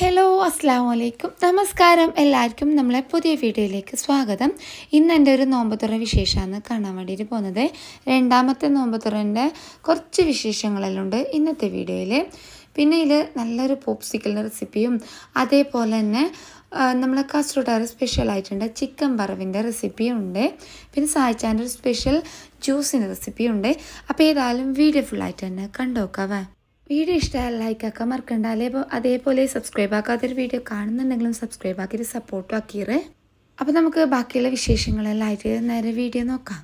hello അസ്സാം വലൈക്കും നമസ്കാരം എല്ലാവർക്കും നമ്മളെ പുതിയ വീഡിയോയിലേക്ക് സ്വാഗതം ഇന്ന് എൻ്റെ ഒരു നോമ്പത്തുറ വിശേഷമാണ് കാണാൻ വേണ്ടിയിട്ട് പോകുന്നത് രണ്ടാമത്തെ നോമ്പത്തുറൻ്റെ കുറച്ച് വിശേഷങ്ങളെല്ലാം ഉണ്ട് ഇന്നത്തെ വീഡിയോയിൽ പിന്നെ ഇതിൽ നല്ലൊരു പോപ്സിക്കലിൻ്റെ റെസിപ്പിയും അതേപോലെ തന്നെ നമ്മളെ സ്പെഷ്യൽ ആയിട്ടുണ്ട് ചിക്കൻ വറവിൻ്റെ റെസിപ്പിയും ഉണ്ട് പിന്നെ സായിച്ചാൻ്റെ ഒരു സ്പെഷ്യൽ ജ്യൂസിൻ്റെ റെസിപ്പിയും ഉണ്ട് അപ്പോൾ ഏതായാലും വീഡിയോ ഫുള്ളായിട്ട് തന്നെ കണ്ടോക്കാവേ വീഡിയോ ഇഷ്ടമായ ലൈക്കാക്കാൻ മറക്കണ്ട അതേപോലെ സബ്സ്ക്രൈബ് ആക്കാത്തൊരു വീഡിയോ കാണുന്നുണ്ടെങ്കിലും സബ്സ്ക്രൈബ് ആക്കിയിട്ട് സപ്പോർട്ടും ആക്കിയേ അപ്പോൾ നമുക്ക് ബാക്കിയുള്ള വിശേഷങ്ങളെല്ലാം ആയിട്ട് നേരെ വീഡിയോ നോക്കാം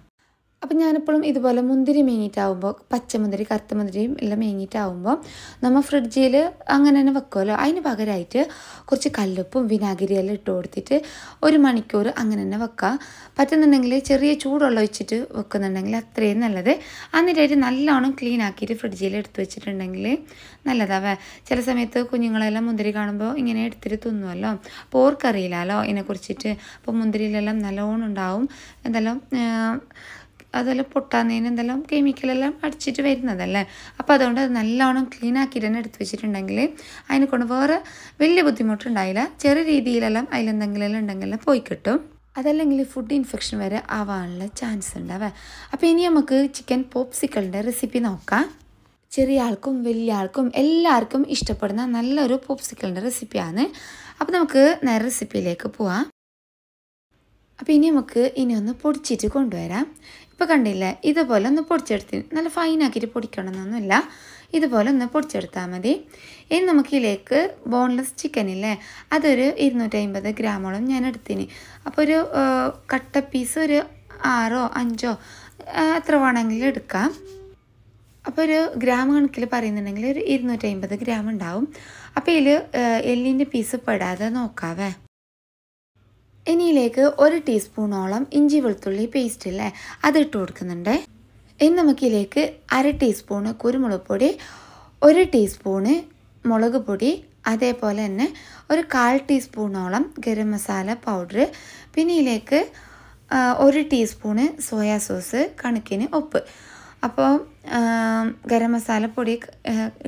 അപ്പം ഞാനിപ്പോഴും ഇതുപോലെ മുന്തിരി മേങ്ങിയിട്ടാവുമ്പോൾ പച്ചമുന്തിരി കറുത്ത മുന്തിരിയും എല്ലാം മേങ്ങിയിട്ടാവുമ്പോൾ നമ്മൾ ഫ്രിഡ്ജിൽ അങ്ങനെ തന്നെ വെക്കുമല്ലോ അതിന് പകരമായിട്ട് കുറച്ച് കല്ലുപ്പും എല്ലാം ഇട്ട് കൊടുത്തിട്ട് ഒരു മണിക്കൂർ അങ്ങനെ തന്നെ വെക്കുക പറ്റുന്നുണ്ടെങ്കിൽ ചെറിയ ചൂടുള്ള വെച്ചിട്ട് വെക്കുന്നുണ്ടെങ്കിൽ അത്രയും നല്ലത് എന്നിട്ട് നല്ലോണം ക്ലീൻ ആക്കിയിട്ട് ഫ്രിഡ്ജിൽ എടുത്ത് വെച്ചിട്ടുണ്ടെങ്കിൽ നല്ലതാവേ ചില സമയത്ത് കുഞ്ഞുങ്ങളെല്ലാം മുന്തിരി കാണുമ്പോൾ ഇങ്ങനെ എടുത്തിട്ട് തിന്നുമല്ലോ അപ്പോൾ ഓർക്കറിയില്ലല്ലോ ഇതിനെക്കുറിച്ചിട്ട് അപ്പോൾ മുന്തിരിയിലെല്ലാം നല്ലോണം ഉണ്ടാവും എന്തെല്ലാം അതെല്ലാം പൊട്ടാന്നതിന് എന്തെല്ലാം കെമിക്കലെല്ലാം അടിച്ചിട്ട് വരുന്നതല്ലേ അപ്പോൾ അതുകൊണ്ട് അത് നല്ലോണം ക്ലീൻ ആക്കി തന്നെ എടുത്ത് വെച്ചിട്ടുണ്ടെങ്കിൽ അതിനെ കൊണ്ട് വേറെ വലിയ ബുദ്ധിമുട്ടുണ്ടായില്ല ചെറിയ രീതിയിലെല്ലാം അതിലെന്തെങ്കിലും ഉണ്ടെങ്കിൽ പോയി കിട്ടും അതല്ലെങ്കിൽ ഫുഡ് ഇൻഫെക്ഷൻ വരെ ആവാനുള്ള ചാൻസ് ഉണ്ടാവേ അപ്പോൾ ഇനി നമുക്ക് ചിക്കൻ പോപ്സിക്കളുടെ റെസിപ്പി നോക്കാം ചെറിയ ആൾക്കും വലിയ ആൾക്കും എല്ലാവർക്കും ഇഷ്ടപ്പെടുന്ന നല്ലൊരു പോപ്സിക്കളിൻ്റെ റെസിപ്പിയാണ് അപ്പോൾ നമുക്ക് നേരെ റെസിപ്പിയിലേക്ക് പോവാം അപ്പോൾ ഇനി നമുക്ക് ഇനി ഒന്ന് പൊടിച്ചിട്ട് കൊണ്ടുവരാം ഇപ്പോൾ കണ്ടില്ലേ ഇതുപോലെ ഒന്ന് പൊടിച്ചെടുത്തി നല്ല ഫൈനാക്കിയിട്ട് പൊടിക്കണമെന്നൊന്നുമില്ല ഇതുപോലെ ഒന്ന് പൊടിച്ചെടുത്താൽ മതി ഇനി നമുക്കിതിലേക്ക് ബോൺലെസ് ചിക്കൻ ഇല്ലേ അതൊരു ഇരുന്നൂറ്റമ്പത് ഗ്രാമോളം ഞാൻ എടുത്തിന് അപ്പോൾ ഒരു കട്ട പീസ് ഒരു ആറോ അഞ്ചോ എത്ര വേണമെങ്കിലും എടുക്കാം അപ്പോൾ ഒരു ഗ്രാം കണക്കിൽ പറയുന്നുണ്ടെങ്കിൽ ഒരു ഇരുന്നൂറ്റമ്പത് ഗ്രാം ഉണ്ടാവും അപ്പോൾ ഇതിൽ എല്ലിൻ്റെ പീസ് പെടാതെ നോക്കാവേ ഇനിയിലേക്ക് ഒരു ടീസ്പൂണോളം ഇഞ്ചി വെളുത്തുള്ളി പേസ്റ്റ് ഇല്ലേ അതിട്ട് കൊടുക്കുന്നുണ്ട് ഇനി നമുക്കിതിലേക്ക് അര ടീസ്പൂണ് കുരുമുളക് പൊടി ഒരു ടീസ്പൂണ് മുളക് പൊടി അതേപോലെ തന്നെ ഒരു കാൽ ടീസ്പൂണോളം ഗരം മസാല പൗഡർ പിന്നെ ഇതിലേക്ക് ഒരു ടീസ്പൂണ് സോയാ സോസ് കണക്കിന് ഉപ്പ് അപ്പോൾ ഗരം മസാലപ്പൊടി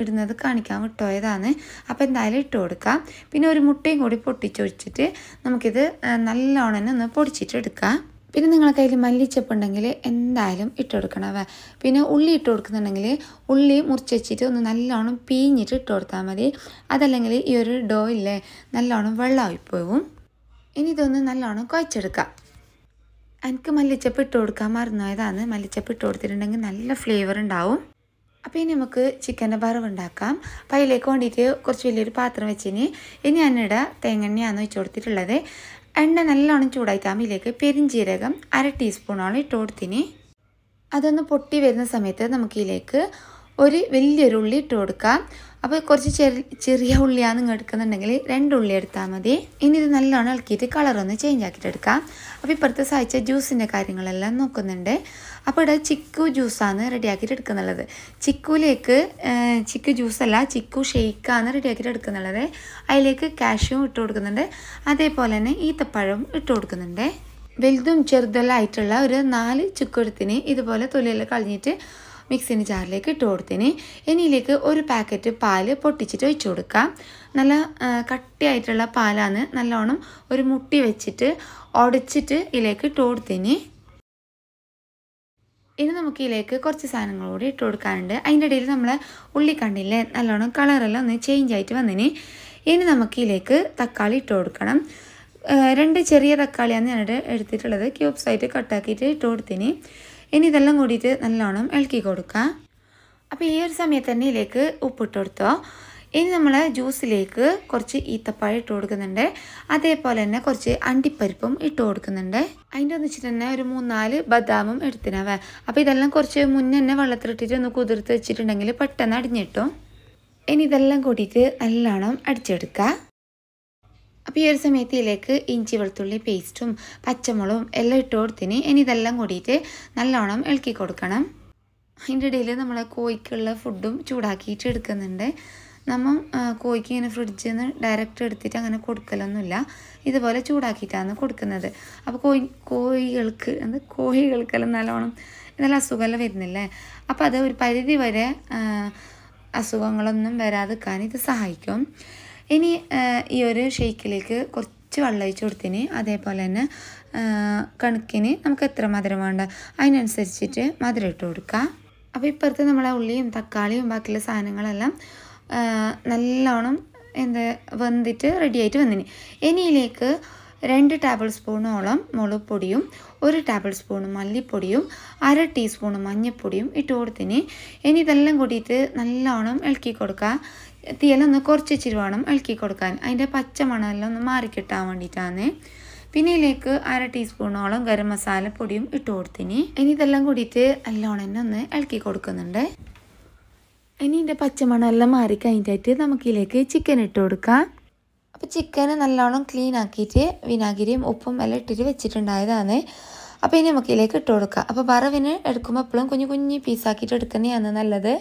ഇടുന്നത് കാണിക്കാൻ വിട്ടോയതാണ് അപ്പോൾ എന്തായാലും ഇട്ട് കൊടുക്കുക പിന്നെ ഒരു മുട്ടയും കൂടി പൊട്ടിച്ചൊഴിച്ചിട്ട് നമുക്കിത് നല്ലോണം ഒന്ന് പൊടിച്ചിട്ടെടുക്കാം പിന്നെ നിങ്ങളെ കയ്യിൽ മല്ലിച്ചപ്പ് ഉണ്ടെങ്കിൽ എന്തായാലും ഇട്ട് കൊടുക്കണം പിന്നെ ഉള്ളി ഇട്ട് കൊടുക്കുന്നുണ്ടെങ്കിൽ ഉള്ളി മുറിച്ചുവെച്ചിട്ട് ഒന്ന് നല്ലോണം പീഞ്ഞിട്ട് ഇട്ട് കൊടുത്താൽ മതി അതല്ലെങ്കിൽ ഈ ഒരു ഡോ ഇല്ലേ നല്ലോണം വെള്ളമായി പോകും ഇനി ഇതൊന്ന് നല്ലോണം കുഴച്ചെടുക്കാം എനിക്ക് മല്ലിച്ചപ്പ് ഇട്ട് കൊടുക്കാൻ മറന്നുപോയതാണ് മല്ലിച്ചപ്പ് ഇട്ട് കൊടുത്തിട്ടുണ്ടെങ്കിൽ നല്ല ഫ്ലേവർ ഉണ്ടാവും അപ്പോൾ ഇനി നമുക്ക് ചിക്കൻ്റെ വറവ് ഉണ്ടാക്കാം അപ്പോൾ അതിലേക്ക് വേണ്ടിയിട്ട് കുറച്ച് വലിയൊരു പാത്രം വെച്ചിന് ഇനി ഞാനിവിടെ തേങ്ങെണ്ണയാണ് വെച്ച് കൊടുത്തിട്ടുള്ളത് എണ്ണ നല്ലോണം ചൂടായിട്ടാകുമ്പോൾ ഇതിലേക്ക് പെരിഞ്ചീരകം അര ടീസ്പൂണോളം ഇട്ട് കൊടുത്തിന് അതൊന്ന് പൊട്ടി വരുന്ന സമയത്ത് നമുക്കിതിലേക്ക് ഒരു വലിയൊരു ഉള്ളി ഇട്ട് കൊടുക്കാം അപ്പോൾ കുറച്ച് ചെറിയ ചെറിയ ഉള്ളിയാണ് നിങ്ങൾ എടുക്കുന്നുണ്ടെങ്കിൽ രണ്ട് ഉള്ളി എടുത്താൽ മതി ഇനി ഇത് നല്ലോണം ഇളക്കിയിട്ട് കളറൊന്ന് ചേഞ്ച് ആക്കിയിട്ട് എടുക്കാം അപ്പോൾ ഇപ്പുറത്തെ സഹായിച്ച ജ്യൂസിൻ്റെ കാര്യങ്ങളെല്ലാം നോക്കുന്നുണ്ട് അപ്പോൾ ഇവിടെ ചിക്കു ജ്യൂസാണ് റെഡിയാക്കിയിട്ട് എടുക്കുന്നുള്ളത് ചിക്കുവിലേക്ക് ചിക്കു ജ്യൂസല്ല ചിക്കു ഷെയ്ക്കാണ് റെഡിയാക്കിയിട്ട് എടുക്കുന്നുള്ളത് അതിലേക്ക് കാഷ്യൂം ഇട്ട് കൊടുക്കുന്നുണ്ട് അതേപോലെ തന്നെ ഈത്തപ്പഴവും ഇട്ട് കൊടുക്കുന്നുണ്ട് വലുതും ചെറുതെല്ലാം ആയിട്ടുള്ള ഒരു നാല് ചുക്കെടുത്തിന് ഇതുപോലെ തൊലിയിൽ കളഞ്ഞിട്ട് മിക്സിൻ്റെ ജാറിലേക്ക് ഇട്ട് കൊടുത്തിന് ഇനിയിലേക്ക് ഒരു പാക്കറ്റ് പാല് പൊട്ടിച്ചിട്ട് ഒഴിച്ചു കൊടുക്കാം നല്ല കട്ടിയായിട്ടുള്ള പാലാണ് നല്ലോണം ഒരു മുട്ടി വെച്ചിട്ട് ഒടിച്ചിട്ട് ഇതിലേക്ക് ഇട്ട് കൊടുത്തിന് ഇനി നമുക്ക് ഇതിലേക്ക് കുറച്ച് സാധനങ്ങൾ കൂടി ഇട്ട് കൊടുക്കാനുണ്ട് അതിൻ്റെ ഇടയിൽ നമ്മൾ ഉള്ളി കണ്ടില്ലേ നല്ലോണം കളറെല്ലാം ഒന്ന് ചേഞ്ച് ആയിട്ട് വന്നിന് ഇനി നമുക്ക് ഇതിലേക്ക് തക്കാളി ഇട്ട് കൊടുക്കണം രണ്ട് ചെറിയ തക്കാളിയാണ് ഞാനിവിടെ എടുത്തിട്ടുള്ളത് ക്യൂബ്സായിട്ട് കട്ടാക്കിയിട്ട് ഇട്ട് കൊടുത്തിന് ഇനി ഇതെല്ലാം കൂടിയിട്ട് നല്ലോണം ഇളക്കി കൊടുക്കുക അപ്പോൾ ഈ ഒരു സമയത്ത് തന്നെ ഇതിലേക്ക് ഉപ്പിട്ട് കൊടുത്തോ ഇനി നമ്മൾ ജ്യൂസിലേക്ക് കുറച്ച് ഈത്തപ്പഴം ഇട്ട് കൊടുക്കുന്നുണ്ട് അതേപോലെ തന്നെ കുറച്ച് അണ്ടിപ്പരിപ്പും ഇട്ട് കൊടുക്കുന്നുണ്ട് അതിൻ്റെ ഒന്നിച്ചിട്ട് തന്നെ ഒരു മൂന്നാല് ബദാമും എടുത്തിനാവേ അപ്പോൾ ഇതെല്ലാം കുറച്ച് മുന്നേ തന്നെ വെള്ളത്തിലിട്ടിട്ട് ഒന്ന് കുതിർത്ത് വെച്ചിട്ടുണ്ടെങ്കിൽ പെട്ടെന്ന് അടിഞ്ഞിട്ടും ഇനി ഇതെല്ലാം കൂട്ടിയിട്ട് നല്ലോണം അടിച്ചെടുക്കുക അപ്പോൾ ഈ ഒരു സമയത്തിലേക്ക് ഇഞ്ചി വെളുത്തുള്ളി പേസ്റ്റും പച്ചമുളകും എല്ലാം ഇട്ട് കൊടുത്തിന് ഇനി ഇതെല്ലാം കൂടിയിട്ട് നല്ലോണം ഇളക്കി കൊടുക്കണം അതിൻ്റെ ഇടയിൽ നമ്മൾ കോഴിക്കുള്ള ഫുഡും ചൂടാക്കിയിട്ട് എടുക്കുന്നുണ്ട് നമ്മൾ കോഴിക്ക് ഇങ്ങനെ ഫ്രിഡ്ജിൽ നിന്ന് ഡയറക്റ്റ് എടുത്തിട്ട് അങ്ങനെ കൊടുക്കലൊന്നുമില്ല ഇതുപോലെ ചൂടാക്കിയിട്ടാണ് കൊടുക്കുന്നത് അപ്പോൾ കോഴി കോഴികൾക്ക് എന്ത് കോഴികൾക്കെല്ലാം നല്ലോണം നല്ല അസുഖമെല്ലാം വരുന്നില്ലേ അപ്പോൾ അത് ഒരു പരിധി വരെ അസുഖങ്ങളൊന്നും വരാതിരിക്കാൻ ഇത് സഹായിക്കും ഇനി ഈ ഒരു ഷെയ്ക്കിലേക്ക് കുറച്ച് വെള്ളം ഒഴിച്ച് കൊടുത്തിന് അതേപോലെ തന്നെ കണക്കിന് നമുക്ക് എത്ര മധുരം വേണ്ട അതിനനുസരിച്ചിട്ട് മധുരം ഇട്ട് കൊടുക്കുക അപ്പോൾ ഇപ്പുറത്ത് നമ്മളെ ഉള്ളിയും തക്കാളിയും ബാക്കിയുള്ള സാധനങ്ങളെല്ലാം നല്ലോണം എന്ത് വെന്തിട്ട് ആയിട്ട് വന്നിന് ഇനിയിലേക്ക് രണ്ട് ടേബിൾ സ്പൂണോളം മുളകുപൊടിയും ഒരു ടേബിൾ സ്പൂൺ മല്ലിപ്പൊടിയും അര ടീസ്പൂൺ മഞ്ഞൾപ്പൊടിയും ഇട്ട് കൊടുത്തിന് ഇനി ഇതെല്ലാം കൂടിയിട്ട് നല്ലോണം ഇളക്കി കൊടുക്കുക തീയിലൊന്ന് കുറച്ച് ഇച്ചിരി വേണം ഇളക്കി കൊടുക്കാൻ അതിൻ്റെ പച്ച മണമെല്ലാം ഒന്ന് മാറിക്കിട്ടാൻ വേണ്ടിയിട്ടാണ് പിന്നെ ഇതിലേക്ക് അര ടീസ്പൂണോളം ഗരം മസാല പൊടിയും ഇട്ട് കൊടുത്തിനി ഇനി ഇതെല്ലാം കൂടിയിട്ട് നല്ലോണം തന്നെ ഒന്ന് ഇളക്കി കൊടുക്കുന്നുണ്ട് ഇനി ഇതിൻ്റെ പച്ചമണമെല്ലാം മാറി കഴിഞ്ഞിട്ടായിട്ട് നമുക്കിതിലേക്ക് ചിക്കൻ ഇട്ട് കൊടുക്കാം അപ്പോൾ ചിക്കൻ നല്ലോണം ക്ലീൻ ആക്കിയിട്ട് വിനാഗിരിയും ഉപ്പും എല്ലാം ഇട്ടിട്ട് വെച്ചിട്ടുണ്ടായതാണ് അപ്പോൾ ഇനി നമുക്കിതിലേക്ക് ഇട്ട് കൊടുക്കാം അപ്പോൾ വറവിന് എടുക്കുമ്പോൾ എപ്പോഴും കുഞ്ഞു കുഞ്ഞു പീസാക്കിയിട്ട് എടുക്കുന്നതാണ് നല്ലത്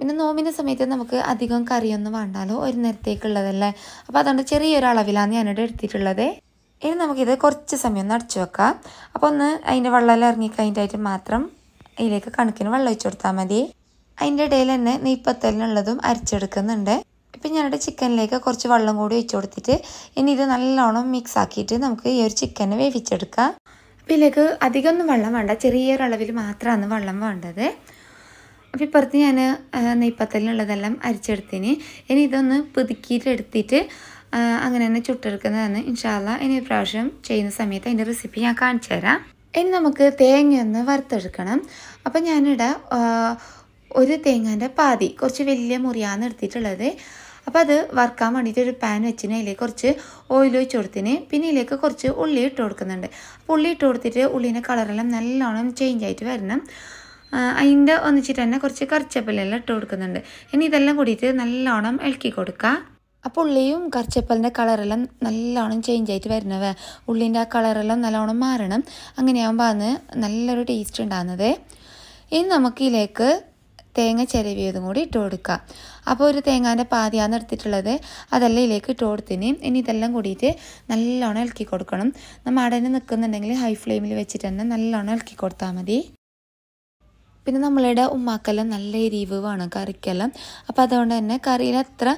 പിന്നെ നോമ്പിൻ്റെ സമയത്ത് നമുക്ക് അധികം കറിയൊന്നും വേണ്ടാലോ ഒരു നേരത്തേക്കുള്ളതല്ലേ അപ്പോൾ അതുകൊണ്ട് ചെറിയൊരു അളവിലാണ് ഞാനിവിടെ എടുത്തിട്ടുള്ളത് ഇനി നമുക്കിത് കുറച്ച് സമയം ഒന്ന് അടച്ചു വെക്കാം അപ്പോൾ ഒന്ന് അതിൻ്റെ വെള്ളമെല്ലാം ഇറങ്ങിക്കഴിഞ്ഞിട്ടായിട്ട് മാത്രം അതിലേക്ക് കണക്കിന് വെള്ളം ഒഴിച്ചു കൊടുത്താൽ മതി അതിൻ്റെ ഇടയിൽ തന്നെ നെയ്പ്പത്തലിനുള്ളതും അരച്ചെടുക്കുന്നുണ്ട് ഇപ്പം ഞാനിവിടെ ചിക്കനിലേക്ക് കുറച്ച് വെള്ളം കൂടി ഒഴിച്ചു കൊടുത്തിട്ട് ഇനി ഇത് നല്ലോണം മിക്സ് ആക്കിയിട്ട് നമുക്ക് ഈ ഒരു ചിക്കനെ വേവിച്ചെടുക്കാം അപ്പോൾ ഇതിലേക്ക് അധികമൊന്നും വെള്ളം വേണ്ട ചെറിയൊരളവിൽ മാത്രമാണ് വെള്ളം വേണ്ടത് അപ്പോൾ ഇപ്പുറത്ത് ഞാൻ നെയ്പ്പത്തലിനുള്ളതെല്ലാം അരിച്ചെടുത്തിന് ഇനി ഇതൊന്ന് പുതുക്കിയിട്ടെടുത്തിട്ട് എടുത്തിട്ട് അങ്ങനെ തന്നെ ചുട്ടെടുക്കുന്നതാണ് ഇൻഷാല്ല ഇനി പ്രാവശ്യം ചെയ്യുന്ന സമയത്ത് അതിൻ്റെ റെസിപ്പി ഞാൻ കാണിച്ചു തരാം ഇനി നമുക്ക് തേങ്ങ ഒന്ന് വറുത്തെടുക്കണം അപ്പോൾ ഞാനിവിടെ ഒരു തേങ്ങേൻ്റെ പാതി കുറച്ച് വലിയ മുറിയാന്ന് എടുത്തിട്ടുള്ളത് അപ്പോൾ അത് വറുക്കാൻ വേണ്ടിയിട്ട് ഒരു പാൻ വെച്ചിന് അതിലേക്ക് കുറച്ച് ഓയിൽ ഒഴിച്ച് കൊടുത്തിന് പിന്നെ ഇതിലേക്ക് കുറച്ച് ഉള്ളി ഇട്ട് കൊടുക്കുന്നുണ്ട് അപ്പോൾ ഉള്ളി ഇട്ട് കൊടുത്തിട്ട് ഉള്ളീൻ്റെ കളറെല്ലാം നല്ലോണം ചേഞ്ച് ആയിട്ട് വരണം അതിൻ്റെ ഒന്നിച്ചിട്ട് തന്നെ കുറച്ച് കറിച്ചപ്പലെല്ലാം ഇട്ട് കൊടുക്കുന്നുണ്ട് ഇനി ഇതെല്ലാം കൂടിയിട്ട് നല്ലോണം ഇളക്കി കൊടുക്കുക അപ്പോൾ ഉള്ളിയും കറിച്ചപ്പലിൻ്റെ കളറെല്ലാം നല്ലോണം ചേഞ്ച് ആയിട്ട് വരുന്നവ ഉള്ളിൻ്റെ ആ കളറെല്ലാം നല്ലോണം മാറണം അങ്ങനെയാകുമ്പോൾ അന്ന് നല്ലൊരു ടേസ്റ്റ് ഉണ്ടാകുന്നത് ഇനി നമുക്കിലേക്ക് തേങ്ങ ചിരവിയതും കൂടി ഇട്ട് കൊടുക്കുക അപ്പോൾ ഒരു തേങ്ങാൻ്റെ പാതിയാണ് എടുത്തിട്ടുള്ളത് അതെല്ലാം ഇതിലേക്ക് ഇട്ട് കൊടുത്തിന് ഇനി ഇതെല്ലാം കൂടിയിട്ട് നല്ലോണം ഇളക്കി കൊടുക്കണം നമ്മൾ അടനെ നിൽക്കുന്നുണ്ടെങ്കിൽ ഹൈ ഫ്ലെയിമിൽ വെച്ചിട്ട് തന്നെ നല്ലോണം ഇളക്കി കൊടുത്താൽ മതി പിന്നെ നമ്മളുടെ ഉമ്മാക്കെല്ലാം നല്ല എരിവ് വേണം കറിക്കെല്ലാം അപ്പോൾ അതുകൊണ്ട് തന്നെ കറിയിൽ അത്ര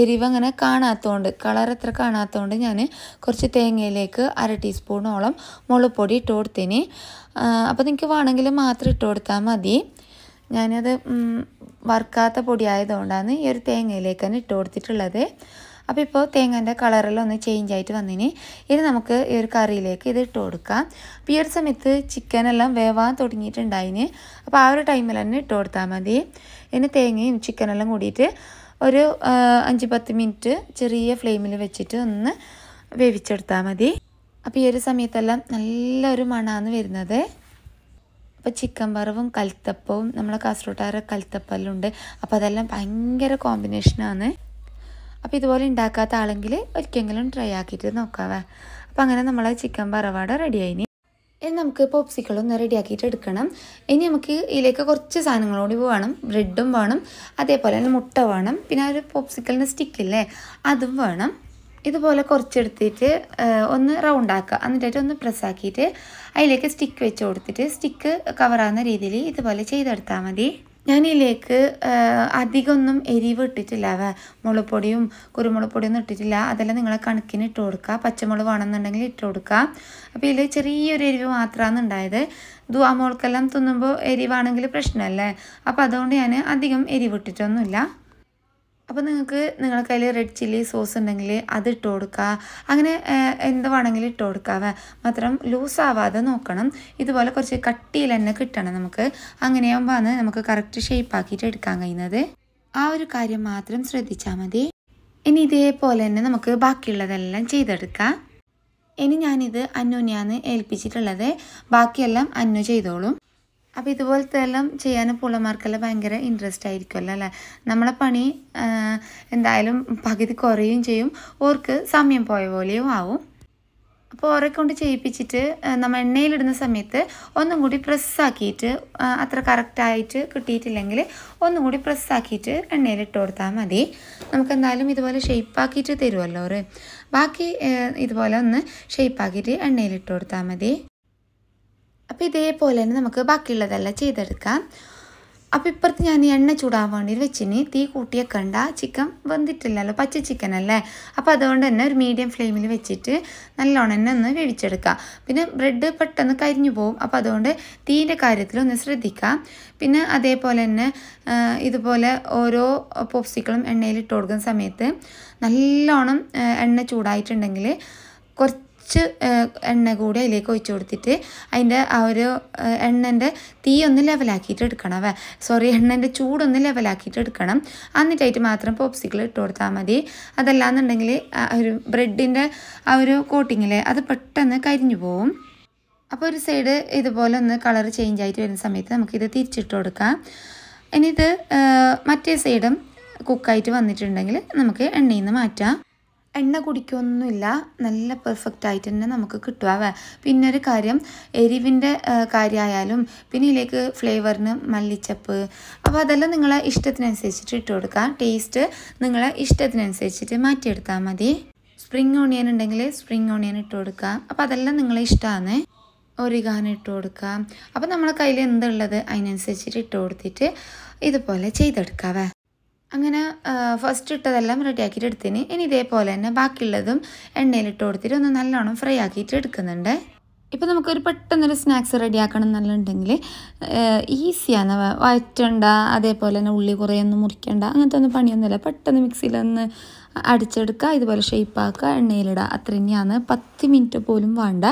എരിവ് അങ്ങനെ കാണാത്തതുകൊണ്ട് കളർ അത്ര കാണാത്തതുകൊണ്ട് ഞാൻ കുറച്ച് തേങ്ങയിലേക്ക് അര ടീസ്പൂണോളം മുളക് പൊടി ഇട്ട് കൊടുത്തിന് അപ്പോൾ നിങ്ങൾക്ക് വേണമെങ്കിൽ മാത്രം ഇട്ട് കൊടുത്താൽ മതി ഞാനത് വറുക്കാത്ത പൊടി ആയതുകൊണ്ടാണ് ഈ ഒരു തേങ്ങയിലേക്ക് തന്നെ ഇട്ട് കൊടുത്തിട്ടുള്ളത് അപ്പോൾ ഇപ്പോൾ തേങ്ങൻ്റെ ഒന്ന് ചേഞ്ച് ആയിട്ട് വന്നിന് ഇനി നമുക്ക് ഈ ഒരു കറിയിലേക്ക് ഇത് ഇട്ട് കൊടുക്കാം അപ്പോൾ ഈ ഒരു സമയത്ത് ചിക്കനെല്ലാം വേവാൻ തുടങ്ങിയിട്ടുണ്ടായിന് അപ്പോൾ ആ ഒരു ടൈമിൽ തന്നെ ഇട്ട് കൊടുത്താൽ മതി ഇനി തേങ്ങയും ചിക്കനെല്ലാം കൂടിയിട്ട് ഒരു അഞ്ച് പത്ത് മിനിറ്റ് ചെറിയ ഫ്ലെയിമിൽ വെച്ചിട്ട് ഒന്ന് വേവിച്ചെടുത്താൽ മതി അപ്പോൾ ഈ ഒരു സമയത്തെല്ലാം നല്ലൊരു മണമാണ് വരുന്നത് അപ്പോൾ ചിക്കൻ വറവും കൽത്തപ്പവും നമ്മളെ കാസർഗോട്ടാരെ കൽത്തപ്പെല്ലാം ഉണ്ട് അപ്പോൾ അതെല്ലാം ഭയങ്കര കോമ്പിനേഷനാണ് അപ്പം ഇതുപോലെ ഉണ്ടാക്കാത്ത ആളെങ്കിൽ ഒരിക്കലെങ്കിലും ട്രൈ ആക്കിയിട്ട് നോക്കാവേ അപ്പോൾ അങ്ങനെ നമ്മൾ ചിക്കൻ പറവാട റെഡിയായി ഇനി നമുക്ക് പോപ്സിക്കളൊന്ന് റെഡിയാക്കിയിട്ട് എടുക്കണം ഇനി നമുക്ക് ഇതിലേക്ക് കുറച്ച് സാധനങ്ങളോട് വേണം ബ്രെഡും വേണം അതേപോലെ തന്നെ മുട്ട വേണം പിന്നെ ഒരു പോപ്സിക്കളിൻ്റെ സ്റ്റിക്കില്ലേ അതും വേണം ഇതുപോലെ കുറച്ചെടുത്തിട്ട് ഒന്ന് റൗണ്ട് ആക്കുക എന്നിട്ടായിട്ട് ഒന്ന് പ്രസ് ആക്കിയിട്ട് അതിലേക്ക് സ്റ്റിക്ക് വെച്ച് കൊടുത്തിട്ട് സ്റ്റിക്ക് കവറാകുന്ന രീതിയിൽ ഇതുപോലെ ചെയ്തെടുത്താൽ മതി ഞാനിതിലേക്ക് അധികമൊന്നും എരിവ് ഇട്ടിട്ടില്ല മുളക് പൊടിയും കുരുമുളക് ഒന്നും ഇട്ടിട്ടില്ല അതെല്ലാം നിങ്ങളെ കണക്കിന് ഇട്ട് കൊടുക്കുക പച്ചമുളക് വേണമെന്നുണ്ടെങ്കിൽ ഇട്ട് കൊടുക്കുക അപ്പോൾ ഇതിൽ ചെറിയൊരു എരിവ് മാത്രമാണ് ഉണ്ടായത് ദുവാ മോൾക്കെല്ലാം തിന്നുമ്പോൾ എരിവാണെങ്കിൽ പ്രശ്നമല്ലേ അപ്പോൾ അതുകൊണ്ട് ഞാൻ അധികം എരിവ് ഇട്ടിട്ടൊന്നുമില്ല അപ്പോൾ നിങ്ങൾക്ക് നിങ്ങളുടെ കയ്യിൽ റെഡ് ചില്ലി സോസ് ഉണ്ടെങ്കിൽ അത് ഇട്ട് കൊടുക്കുക അങ്ങനെ എന്ത് വേണമെങ്കിലും ഇട്ട് കൊടുക്കാം മാത്രം ലൂസാവാതെ നോക്കണം ഇതുപോലെ കുറച്ച് കട്ടിയിൽ തന്നെ കിട്ടണം നമുക്ക് അങ്ങനെയാകുമ്പോഴാണ് നമുക്ക് കറക്റ്റ് ഷേപ്പാക്കിയിട്ട് എടുക്കാൻ കഴിയുന്നത് ആ ഒരു കാര്യം മാത്രം ശ്രദ്ധിച്ചാൽ മതി ഇനി ഇതേപോലെ തന്നെ നമുക്ക് ബാക്കിയുള്ളതെല്ലാം ചെയ്തെടുക്കാം ഇനി ഞാനിത് അന്നുനെയാണ് ഏൽപ്പിച്ചിട്ടുള്ളത് ബാക്കിയെല്ലാം അന്നു ചെയ്തോളും അപ്പോൾ ഇതുപോലത്തെ എല്ലാം ചെയ്യാൻ പുള്ളമാർക്കെല്ലാം ഭയങ്കര ഇൻട്രസ്റ്റ് ആയിരിക്കുമല്ലോ അല്ലേ നമ്മളെ പണി എന്തായാലും പകുതി കുറയുകയും ചെയ്യും ഓർക്ക് സമയം പോയ പോലെയും ആവും അപ്പോൾ ഓറെ കൊണ്ട് ചെയ്യിപ്പിച്ചിട്ട് നമ്മൾ എണ്ണയിലിടുന്ന സമയത്ത് ഒന്നും കൂടി പ്രസ്സാക്കിയിട്ട് അത്ര കറക്റ്റായിട്ട് കിട്ടിയിട്ടില്ലെങ്കിൽ ഒന്നും കൂടി പ്രസ്സാക്കിയിട്ട് എണ്ണയിൽ ഇട്ട് കൊടുത്താൽ മതി നമുക്ക് എന്തായാലും ഇതുപോലെ ഷെയ്പ്പാക്കിയിട്ട് തരുമല്ലോ ഓറ് ബാക്കി ഇതുപോലെ ഒന്ന് ഷെയ്പ്പാക്കിയിട്ട് എണ്ണയിൽ ഇട്ട് കൊടുത്താൽ മതി അപ്പോൾ ഇതേപോലെ തന്നെ നമുക്ക് ബാക്കിയുള്ളതെല്ലാം ചെയ്തെടുക്കാം അപ്പോൾ ഇപ്പുറത്ത് ഞാൻ എണ്ണ ചൂടാൻ വേണ്ടി വെച്ചിന് തീ കൂട്ടിയേക്കണ്ട ചിക്കൻ വെന്തിട്ടില്ലല്ലോ പച്ച ചിക്കൻ അല്ലേ അപ്പോൾ അതുകൊണ്ട് തന്നെ ഒരു മീഡിയം ഫ്ലെയിമിൽ വെച്ചിട്ട് നല്ലോണം തന്നെ ഒന്ന് വേവിച്ചെടുക്കാം പിന്നെ ബ്രെഡ് പെട്ടെന്ന് കരിഞ്ഞു പോകും അപ്പോൾ അതുകൊണ്ട് തീൻ്റെ കാര്യത്തിൽ ഒന്ന് ശ്രദ്ധിക്കാം പിന്നെ അതേപോലെ തന്നെ ഇതുപോലെ ഓരോ പോപ്സിക്കളും എണ്ണയിൽ ഇട്ട് കൊടുക്കുന്ന സമയത്ത് നല്ലോണം എണ്ണ ചൂടായിട്ടുണ്ടെങ്കിൽ കുറച്ച് കുറച്ച് എണ്ണ കൂടി അതിലേക്ക് ഒഴിച്ചു കൊടുത്തിട്ട് അതിൻ്റെ ആ ഒരു എണ്ണൻ്റെ തീ ഒന്ന് ലെവലാക്കിയിട്ട് എടുക്കണം അവ സോറി എണ്ണൻ്റെ ചൂടൊന്ന് ലെവലാക്കിയിട്ട് എടുക്കണം എന്നിട്ടായിട്ട് മാത്രം പോപ്സിക്കിൾ ഇട്ട് കൊടുത്താൽ മതി അതല്ലാന്നുണ്ടെങ്കിൽ ഒരു ബ്രെഡിൻ്റെ ആ ഒരു കോട്ടിങ്ങിൽ അത് പെട്ടെന്ന് കരിഞ്ഞു പോവും അപ്പോൾ ഒരു സൈഡ് ഇതുപോലെ ഒന്ന് കളർ ചേഞ്ച് ആയിട്ട് വരുന്ന സമയത്ത് നമുക്കിത് തിരിച്ചിട്ട് കൊടുക്കാം ഇനി ഇത് മറ്റേ സൈഡും കുക്കായിട്ട് വന്നിട്ടുണ്ടെങ്കിൽ നമുക്ക് എണ്ണയിൽ നിന്ന് മാറ്റാം എണ്ണ കുടിക്കൊന്നുമില്ല നല്ല പെർഫെക്റ്റ് ആയിട്ട് തന്നെ നമുക്ക് കിട്ടുക പിന്നെ ഒരു കാര്യം എരിവിൻ്റെ കാര്യമായാലും പിന്നെ ഇതിലേക്ക് ഫ്ലേവറിന് മല്ലിച്ചപ്പ് അപ്പോൾ അതെല്ലാം നിങ്ങളെ ഇഷ്ടത്തിനനുസരിച്ചിട്ട് ഇട്ട് കൊടുക്കുക ടേസ്റ്റ് നിങ്ങളെ ഇഷ്ടത്തിനനുസരിച്ചിട്ട് മാറ്റിയെടുത്താൽ മതി സ്പ്രിങ് ഓണിയൻ ഉണ്ടെങ്കിൽ സ്പ്രിങ് ഓണിയൻ ഇട്ട് കൊടുക്കുക അപ്പോൾ അതെല്ലാം നിങ്ങളെ ഇഷ്ടമാണ് ഒരിഗാൻ ഇട്ട് കൊടുക്കുക അപ്പോൾ നമ്മുടെ കയ്യിൽ എന്തുള്ളത് അതിനനുസരിച്ചിട്ട് ഇട്ട് കൊടുത്തിട്ട് ഇതുപോലെ ചെയ്തെടുക്കാവേ അങ്ങനെ ഫസ്റ്റ് ഇട്ടതെല്ലാം റെഡിയാക്കിയിട്ട് എടുത്തിന് ഇനി ഇതേപോലെ തന്നെ ബാക്കിയുള്ളതും എണ്ണയിലിട്ട് കൊടുത്തിട്ട് ഒന്ന് നല്ലോണം ഫ്രൈ ആക്കിയിട്ട് എടുക്കുന്നുണ്ട് ഇപ്പം നമുക്കൊരു പെട്ടെന്നൊരു സ്നാക്സ് റെഡിയാക്കണം എന്നുണ്ടെങ്കിൽ ഈസിയാണ് വയറ്റണ്ട അതേപോലെ തന്നെ ഉള്ളി ഒന്നും മുറിക്കണ്ട അങ്ങനത്തെ ഒന്നും പണിയൊന്നുമില്ല പെട്ടെന്ന് മിക്സിയിലൊന്ന് അടിച്ചെടുക്കുക ഇതുപോലെ ഷേപ്പാക്കുക എണ്ണയിലിടുക അത്ര തന്നെയാണ് പത്ത് മിനിറ്റ് പോലും വേണ്ട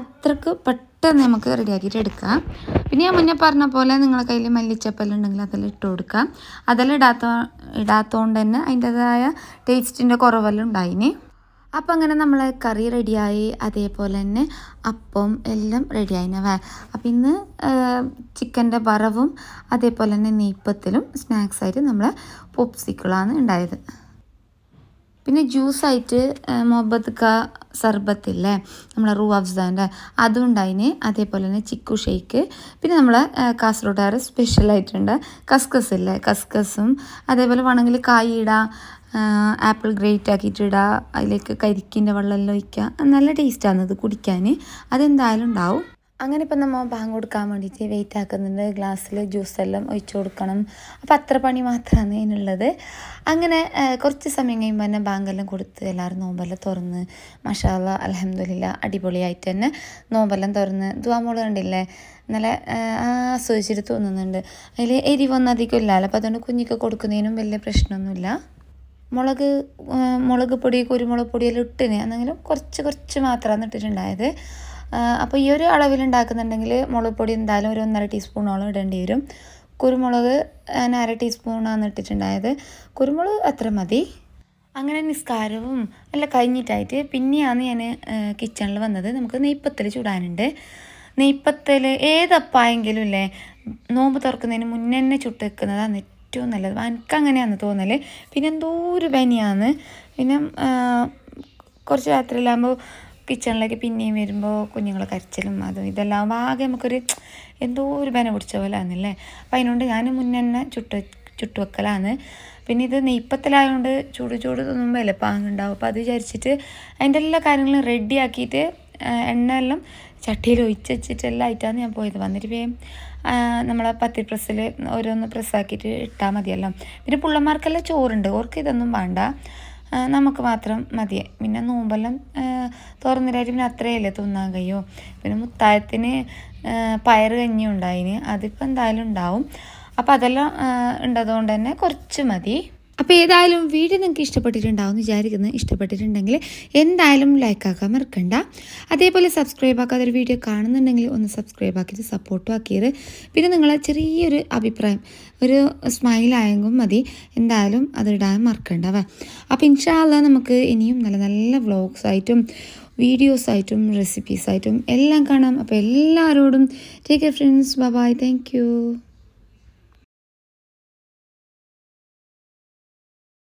അത്രക്ക് പെട്ടെന്ന് പെട്ടെന്ന് നമുക്ക് റെഡിയാക്കിയിട്ട് എടുക്കാം പിന്നെ ഞാൻ മുന്നേ പറഞ്ഞ പോലെ നിങ്ങളുടെ കയ്യിൽ മല്ലിച്ചപ്പല്ല ഉണ്ടെങ്കിൽ അതെല്ലാം ഇട്ട് കൊടുക്കാം അതെല്ലാം ഇടാത്ത ഇടാത്തതുകൊണ്ട് തന്നെ അതിൻ്റെതായ ടേസ്റ്റിൻ്റെ കുറവെല്ലാം ഉണ്ടായിന് അപ്പം അങ്ങനെ നമ്മൾ കറി റെഡിയായി അതേപോലെ തന്നെ അപ്പം എല്ലാം റെഡിയായിനവേ അപ്പം ഇന്ന് ചിക്കൻ്റെ വറവും അതേപോലെ തന്നെ നീപ്പത്തിലും സ്നാക്സായിട്ട് നമ്മൾ പോപ്സിക്കിളാണ് ഉണ്ടായത് പിന്നെ ജ്യൂസായിട്ട് മൊഹബത്ത് സർബത്തില്ലേ നമ്മളെ റൂ അഫ്സാൻ്റെ അതുകൊണ്ടതിന് അതേപോലെ തന്നെ ചിക്കു ഷെയ്ക്ക് പിന്നെ നമ്മളെ കാസർഗോഡുകാർ സ്പെഷ്യലായിട്ടുണ്ട് കസ്കസ് ഇല്ലേ കസ്കസും അതേപോലെ വേണമെങ്കിൽ കായിട ആപ്പിൾ ഗ്രേറ്റ് ആക്കിയിട്ട് ഇടുക അതിലേക്ക് കരിക്കിൻ്റെ വെള്ളമെല്ലാം ഒഴിക്കുക നല്ല ടേസ്റ്റാണ് അത് കുടിക്കാൻ അതെന്തായാലും ഉണ്ടാവും അങ്ങനെ ഇപ്പം നമ്മൾ ബാങ്ക് കൊടുക്കാൻ വേണ്ടിയിട്ട് വെയിറ്റ് ആക്കുന്നുണ്ട് ഗ്ലാസ്സിൽ ജ്യൂസെല്ലാം ഒഴിച്ചു കൊടുക്കണം അപ്പം അത്ര പണി മാത്രമാണ് അതിനുള്ളത് അങ്ങനെ കുറച്ച് സമയം കഴിയുമ്പോൾ തന്നെ ബാങ്കെല്ലാം കൊടുത്ത് എല്ലാവരും നോമ്പെല്ലാം തുറന്ന് മഷാല അലഹമ്മദില്ല അടിപൊളിയായിട്ട് തന്നെ നോമ്പെല്ലാം തുറന്ന് ദുവാമോള് കണ്ടില്ലേ നല്ല ആസ്വദിച്ചിട്ട് തോന്നുന്നുണ്ട് അതിൽ എരിവൊന്നും അധികം ഇല്ല അപ്പോൾ അതുകൊണ്ട് കുഞ്ഞിക്ക് കൊടുക്കുന്നതിനും വലിയ പ്രശ്നമൊന്നുമില്ല മുളക് മുളക് പൊടി കുരുമുളക് പൊടിയെല്ലാം ഇട്ടിന് എന്നെങ്കിലും കുറച്ച് കുറച്ച് മാത്രമാണ് ഇട്ടിട്ടുണ്ടായത് അപ്പോൾ ഈ ഒരു അളവിൽ ഉണ്ടാക്കുന്നുണ്ടെങ്കിൽ മുളക് പൊടി എന്തായാലും ഒരു ഒന്നര ടീസ്പൂണോളം ഇടേണ്ടി വരും കുരുമുളക് ഞാൻ അര ടീസ്പൂണാണ് ഇട്ടിട്ടുണ്ടായത് കുരുമുളക് അത്ര മതി അങ്ങനെ നിസ്കാരവും അല്ല കഴിഞ്ഞിട്ടായിട്ട് പിന്നെയാണ് ഞാൻ കിച്ചണിൽ വന്നത് നമുക്ക് നെയ്പ്പത്തിൽ ചൂടാനുണ്ട് നെയ്പ്പത്തിൽ ഏതപ്പായെങ്കിലും അല്ലേ നോമ്പ് തുറക്കുന്നതിന് മുന്നേ തന്നെ ചുട്ടെക്കുന്നതാണ് ഏറ്റവും നല്ലത് എനിക്ക് അങ്ങനെയാണ് തോന്നൽ പിന്നെ എന്തോ ഒരു പനിയാണ് പിന്നെ കുറച്ച് രാത്രിയിലാകുമ്പോൾ കിച്ചണിലേക്ക് പിന്നെയും വരുമ്പോൾ കുഞ്ഞുങ്ങൾ കരച്ചിലും അതും ഇതെല്ലാം ആകെ നമുക്കൊരു എന്തോ ഒരു ബന പിടിച്ച പോലെ ആണല്ലേ അപ്പം അതിനോണ്ട് ഞാൻ മുന്നേ തന്നെ ചുട്ട് ചുട്ടുവെക്കലാണ് പിന്നെ ഇത് നെയ്പ്പത്തിലായതുകൊണ്ട് ചൂട് ചൂട് തിന്നുമ്പോഴല്ലേ പാങ്ങുണ്ടാവും അപ്പോൾ അത് വിചാരിച്ചിട്ട് അതിൻ്റെ എല്ലാ കാര്യങ്ങളും റെഡിയാക്കിയിട്ട് എണ്ണ എല്ലാം ചട്ടിയിൽ ഒഴിച്ച് വെച്ചിട്ടെല്ലാം ആയിട്ടാണ് ഞാൻ പോയത് വന്നിട്ട് വേഗം നമ്മളെ പത്തി പ്രസ്സിൽ ഓരോന്ന് പ്രസ്സാക്കിയിട്ട് ഇട്ടാൽ മതിയല്ലോ പിന്നെ പിള്ളമാർക്കെല്ലാം ചോറുണ്ട് ഓർക്ക് ഇതൊന്നും വേണ്ട നമുക്ക് മാത്രം മതി പിന്നെ നോമ്പെല്ലാം തുറന്നിട്ടായിട്ട് പിന്നെ അത്രയല്ലേ തിന്നാൻ കഴിയുമോ പിന്നെ മുത്തായത്തിന് പയർ കഞ്ഞി ഉണ്ടായിന് അതിപ്പോൾ എന്തായാലും ഉണ്ടാവും അപ്പോൾ അതെല്ലാം ഉണ്ടതുകൊണ്ട് തന്നെ കുറച്ച് മതി അപ്പോൾ ഏതായാലും വീഡിയോ നിങ്ങൾക്ക് ഇഷ്ടപ്പെട്ടിട്ടുണ്ടാവും എന്ന് വിചാരിക്കുന്നത് ഇഷ്ടപ്പെട്ടിട്ടുണ്ടെങ്കിൽ എന്തായാലും ലൈക്കാക്കാൻ മറക്കണ്ട അതേപോലെ സബ്സ്ക്രൈബ് ആക്കാതെ ഒരു വീഡിയോ കാണുന്നുണ്ടെങ്കിൽ ഒന്ന് സബ്സ്ക്രൈബ് ആക്കിയിട്ട് സപ്പോർട്ടും ആക്കിയത് പിന്നെ നിങ്ങളെ ചെറിയൊരു അഭിപ്രായം ഒരു സ്മൈൽ ആയെങ്കിൽ മതി എന്തായാലും അതിടാൻ മറക്കണ്ടവ അപ്പോൾ ഇൻഷാല്ല നമുക്ക് ഇനിയും നല്ല നല്ല വ്ലോഗ്സ് ആയിട്ടും വീഡിയോസ് ആയിട്ടും റെസിപ്പീസ് എല്ലാം കാണാം അപ്പോൾ എല്ലാവരോടും take a friends bye thank U